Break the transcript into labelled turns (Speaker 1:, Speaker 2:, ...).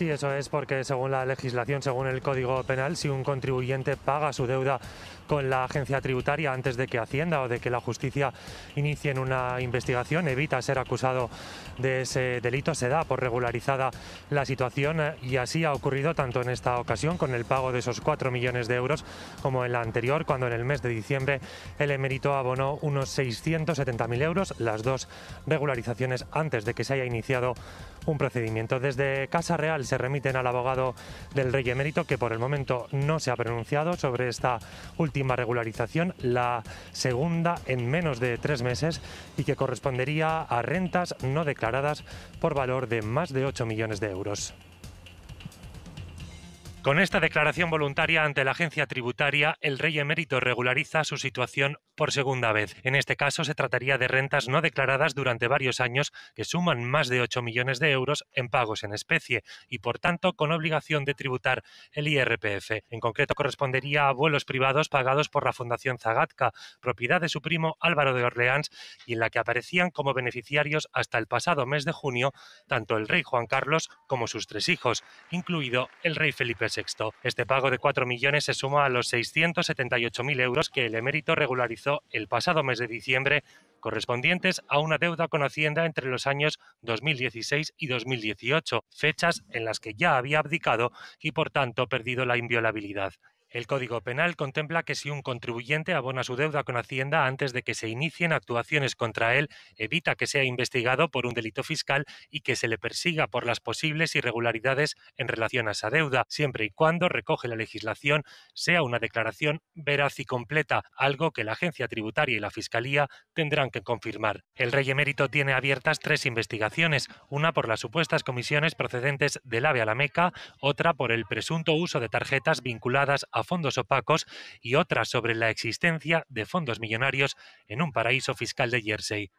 Speaker 1: Sí, eso es porque según la legislación, según el Código Penal, si un contribuyente paga su deuda con la agencia tributaria antes de que Hacienda o de que la justicia inicien una investigación, evita ser acusado de ese delito, se da por regularizada la situación eh, y así ha ocurrido tanto en esta ocasión con el pago de esos cuatro millones de euros como en la anterior, cuando en el mes de diciembre el emérito abonó unos 670.000 euros, las dos regularizaciones antes de que se haya iniciado un procedimiento. Desde Casa Real se remiten al abogado del rey emérito, que por el momento no se ha pronunciado sobre esta última regularización, la segunda en menos de tres meses y que correspondería a rentas no declaradas por valor de más de 8 millones de euros. Con esta declaración voluntaria ante la agencia tributaria, el rey emérito regulariza su situación por segunda vez. En este caso, se trataría de rentas no declaradas durante varios años que suman más de 8 millones de euros en pagos en especie y, por tanto, con obligación de tributar el IRPF. En concreto, correspondería a vuelos privados pagados por la Fundación Zagatka, propiedad de su primo Álvaro de Orleans, y en la que aparecían como beneficiarios hasta el pasado mes de junio tanto el rey Juan Carlos como sus tres hijos, incluido el rey Felipe sexto. Este pago de 4 millones se suma a los 678.000 euros que el emérito regularizó el pasado mes de diciembre correspondientes a una deuda con Hacienda entre los años 2016 y 2018, fechas en las que ya había abdicado y por tanto perdido la inviolabilidad. El Código Penal contempla que si un contribuyente abona su deuda con Hacienda antes de que se inicien actuaciones contra él, evita que sea investigado por un delito fiscal y que se le persiga por las posibles irregularidades en relación a esa deuda, siempre y cuando recoge la legislación sea una declaración veraz y completa, algo que la agencia tributaria y la fiscalía tendrán que confirmar. El rey emérito tiene abiertas tres investigaciones, una por las supuestas comisiones procedentes del AVE a la Meca, otra por el presunto uso de tarjetas vinculadas a fondos opacos y otras sobre la existencia de fondos millonarios en un paraíso fiscal de Jersey.